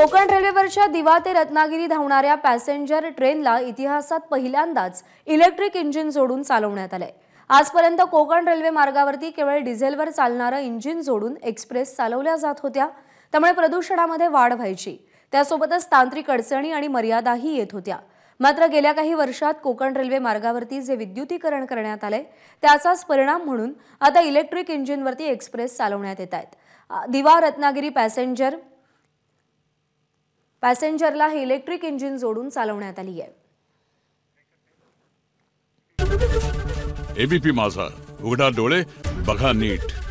कोकण रेल्वेवरच्या दिवा ते रत्नागिरी धावणाऱ्या पॅसेंजर ट्रेनला इतिहासात पहिल्यांदाच इलेक्ट्रिक इंजिन जोडून चालवण्यात आलंय आजपर्यंत कोकण रेल्वे मार्गावरती केवळ डिझेलवर चालणारं इंजिन जोडून एक्सप्रेस चालवल्या जात होत्या त्यामुळे प्रदूषणामध्ये वाढ व्हायची त्यासोबतच तांत्रिक अडचणी आणि मर्यादाही येत होत्या मात्र गेल्या काही वर्षात कोकण रेल्वे मार्गावरती जे विद्युतीकरण करण्यात आलंय त्याचाच परिणाम म्हणून आता इलेक्ट्रिक इंजिनवरती एक्सप्रेस चालवण्यात येत आहेत दिवा रत्नागिरी पॅसेंजर पॅसेंजरला ही इलेक्ट्रिक इंजिन जोडून चालवण्यात आली आहे एबीपी माझा उघडा डोळे बघा नीट